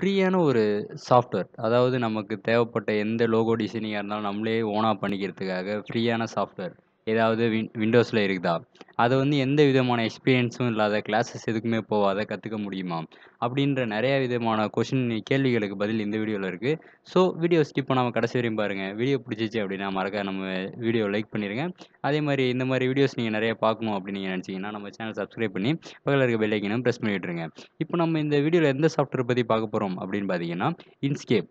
ஃப்ரீயான ஒரு சாஃப்ட்வேர் அதாவது நமக்கு தேவைப்பட்ட எந்த லோகோ டிசைனிங்காக இருந்தாலும் நம்மளே ஓனாக பண்ணிக்கிறதுக்காக ஃப்ரீயான சாஃப்ட்வேர் ஏதாவது வின் விண்டோஸில் இருக்குதா அதை வந்து எந்த விதமான எக்ஸ்பீரியன்ஸும் இல்லாத கிளாஸஸ் எதுக்குமே போகாத கற்றுக்க முடியுமா அப்படின்ற நிறைய விதமான கொஷின் கேள்விகளுக்கு பதில் இந்த வீடியோவில் இருக்குது ஸோ வீடியோ ஸ்கிப் பண்ணாமல் கடைசி வரையும் பாருங்கள் வீடியோ பிடிச்சிச்சு அப்படின்னா மறக்க நம்ம வீடியோ லைக் பண்ணிடுங்க அதே மாதிரி இந்த மாதிரி வீடியோஸ் நீங்கள் நிறைய பார்க்கணும் அப்படின்னு நீங்கள் நினச்சிங்கன்னா நம்ம சேனல் சப்ஸ்கிரைப் பண்ணி பக்கத்தில் இருக்க பெல்லைக்கனும் ப்ரெஸ் பண்ணிவிட்டுருங்க இப்போ நம்ம இந்த வீடியோவில் எந்த சாஃப்ட்வேர் பற்றி பார்க்க போகிறோம் அப்படின்னு பார்த்தீங்கன்னா இன்ஸ்கேப்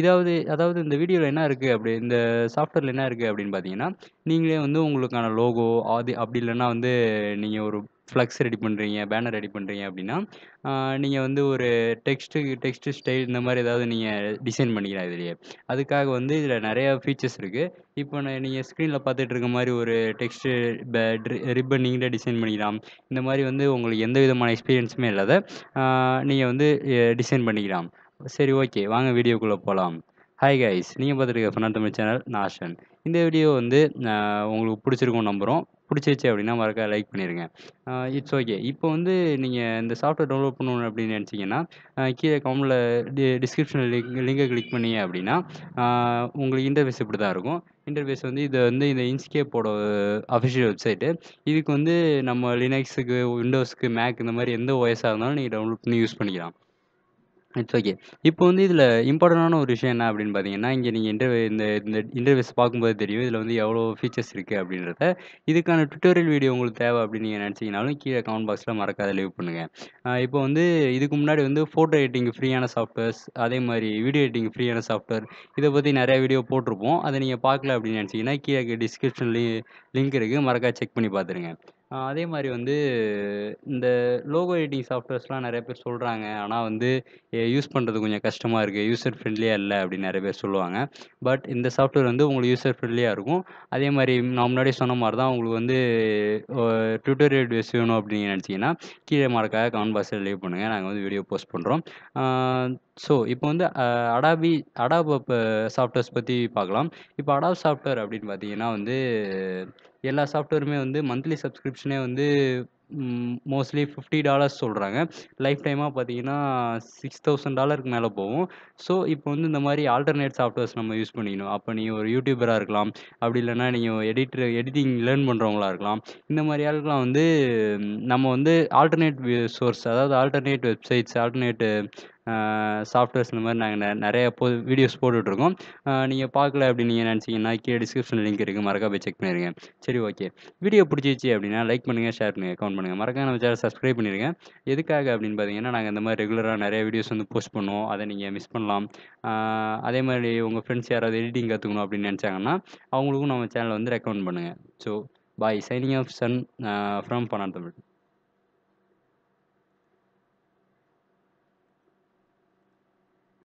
இதாவது அதாவது இந்த வீடியோவில் என்ன இருக்குது அப்படி இந்த சாஃப்ட்வேரில் என்ன இருக்குது அப்படின்னு பார்த்தீங்கன்னா நீங்களே வந்து உங்களுக்கான லோகோ அது அப்படி இல்லைன்னா வந்து நீங்கள் ஒரு ஃப்ளக்ஸ் ரெடி பண்ணுறீங்க பேனர் ரெடி பண்ணுறீங்க அப்படின்னா நீங்கள் வந்து ஒரு டெக்ஸ்ட்டு டெக்ஸ்ட்டு ஸ்டைல் இந்த மாதிரி ஏதாவது நீங்கள் டிசைன் பண்ணிக்கலாம் இதுலேயே அதுக்காக வந்து இதில் நிறையா ஃபீச்சர்ஸ் இருக்குது இப்போ நீங்கள் ஸ்க்ரீனில் பார்த்துட்டு இருக்க மாதிரி ஒரு டெக்ஸ்ட்டு ரிப்பன் நீங்களே டிசைன் பண்ணிக்கலாம் இந்த மாதிரி வந்து உங்களுக்கு எந்த விதமான எக்ஸ்பீரியன்ஸுமே இல்லாத நீங்கள் வந்து டிசைன் பண்ணிக்கலாம் சரி ஓகே வாங்க வீடியோக்குள்ளே போகலாம் ஹாய் கைஸ் நீங்கள் பார்த்துருக்க ஃபன் தமிழ் சேனல் நாஷன் இந்த வீடியோ வந்து உங்களுக்கு பிடிச்சிருக்கும் நம்புகிறோம் பிடிச்சிருச்சு அப்படின்னா மறக்க லைக் பண்ணிடுங்க இட்ஸ் ஓகே இப்போ வந்து நீங்கள் இந்த சாஃப்ட்வேர் டவுன்லோட் பண்ணணும் அப்படின்னு நினச்சிங்கன்னா கீழே கம்மில் டி டிஸ்கிரிப்ஷனில் லிங்க் லிங்கை கிளிக் பண்ணீங்க அப்படின்னா உங்களுக்கு இன்டர்ஃபேஸ் இப்படி தான் இருக்கும் இன்டர்வேஸ் வந்து இது வந்து இந்த இன்ஸ்கேப்போட அஃபிஷியல் வெப்சைட்டு இதுக்கு வந்து நம்ம லினக்ஸுக்கு விண்டோஸ்க்கு மேக் இந்த மாதிரி எந்த ஓஎஸாக இருந்தாலும் நீங்கள் டவுன்லோட் பண்ணி யூஸ் பண்ணிக்கலாம் இட்ஸ் ஓகே இப்போ வந்து இதில் இம்பார்ட்டண்டான ஒரு விஷயம் என்ன அப்படின்னு பார்த்தீங்கன்னா இங்கே நீங்கள் இன்டர்வியூ இந்த இந்த இன்டர்வியூஸ் பார்க்கும்போது தெரியும் இதில் வந்து எவ்வளோ ஃபீச்சர்ஸ் இருக்குது அப்படின்றத இதுக்கான டுட்டோரியல் வீடியோ உங்களுக்கு தேவை அப்படின்னு நீங்கள் நினச்சிங்கனாலும் கீழே கமெண்ட் பாக்ஸில் மறக்காத லீவ் பண்ணுங்கள் இப்போ வந்து இதுக்கு முன்னாடி வந்து ஃபோட்டோ எடிட்டிங் ஃப்ரீயான சாஃப்ட்வேர்ஸ் அதே மாதிரி வீடியோ எடிட்டிங் ஃப்ரீயான சாஃப்ட்வேர் இதை பற்றி நிறையா வீடியோ போட்டிருப்போம் அதை நீங்கள் பார்க்கல அப்படின்னு நினச்சிங்கன்னா கீழே டிஸ்கிரிப்ஷன்லேயும் லிங்க் இருக்குது மறக்காது செக் பண்ணி பார்த்துருங்க அதே மாதிரி வந்து இந்த லோகோ எடிட்டிங் சாஃப்ட்வேர்ஸ்லாம் நிறைய பேர் சொல்கிறாங்க ஆனால் வந்து யூஸ் பண்ணுறது கொஞ்சம் கஷ்டமாக இருக்குது யூசர் ஃப்ரெண்ட்லியாக இல்லை அப்படின்னு நிறைய பேர் சொல்லுவாங்க பட் இந்த சாஃப்ட்வேர் வந்து உங்களுக்கு யூசர் ஃப்ரெண்ட்லியாக இருக்கும் அதே மாதிரி நான் முன்னாடி சொன்ன மாதிரி தான் உங்களுக்கு வந்து ட்யூட்டோரியல் வீடியோஸ் வேணும் அப்படின்னு நினச்சிங்கன்னா கீழே மறக்காக கமெண்ட் பாக்ஸில் லீவ் பண்ணுங்கள் நாங்கள் வந்து வீடியோ போஸ்ட் பண்ணுறோம் ஸோ இப்போ வந்து அடாபி அடாப் சாஃப்ட்வேர்ஸ் பற்றி பார்க்கலாம் இப்போ அடாப் சாஃப்ட்வேர் அப்படின்னு பார்த்தீங்கன்னா வந்து எல்லா சாஃப்ட்வேருமே வந்து மந்த்லி சப்ஸ்கிரிப்ஷனே வந்து மோஸ்ட்லி ஃபிஃப்டி டாலர்ஸ் சொல்கிறாங்க லைஃப் டைமாக பார்த்தீங்கன்னா சிக்ஸ் தௌசண்ட் டாலருக்கு மேலே போகும் ஸோ இப்போ வந்து இந்த மாதிரி ஆல்டர்னேட் சாஃப்ட்வேர்ஸ் நம்ம யூஸ் பண்ணிக்கணும் அப்போ நீ ஒரு யூடியூபராக இருக்கலாம் அப்படி இல்லைன்னா நீங்கள் எடிட்டர் எடிட்டிங் லேர்ன் பண்ணுறவங்களா இருக்கலாம் இந்த மாதிரி ஆளுக்கெலாம் வந்து நம்ம வந்து ஆல்டர்னேட் சோர்ஸ் அதாவது ஆல்டர்னேட் வெப்சைட்ஸ் ஆல்டர்னேட்டு சாஃப்ட்வேர்ஸ் இந்த மாதிரி நாங்கள் நிறைய போ வீடியோஸ் போட்டுட்ருக்கோம் நீங்கள் பார்க்கல அப்படின்னு நீங்கள் நினச்சிங்கன்னா கீழே டிஸ்கிரிப்ஷனில் லிங்க் இருக்குது மறக்காம போய் செக் பண்ணிடுங்க சரி ஓகே வீடியோ பிடிச்சிச்சு அப்படின்னா லைக் பண்ணுங்கள் ஷேர் பண்ணுங்கள் கமெண்ட் பண்ணுங்கள் மறக்காம நம்ம சேனல் சப்ஸ்கிரைப் பண்ணிடுங்க எதுக்காக அப்படின்னு பார்த்தீங்கன்னா நாங்கள் இந்த மாதிரி ரெகுலராக நிறைய வீடியோஸ் வந்து போஸ்ட் பண்ணுவோம் அதை நீங்கள் மிஸ் பண்ணலாம் அதே மாதிரி உங்கள் ஃப்ரெண்ட்ஸ் யாராவது எடிட்டிங் கற்றுக்கணும் அப்படின்னு நினச்சாங்கன்னா அவங்களுக்கும் நம்ம சேனலை வந்து ரெக்கமெண்ட் பண்ணுங்கள் ஸோ பாய் சைனிங் ஆஃப் சன் ஃப்ரம் பனான் தமிழ்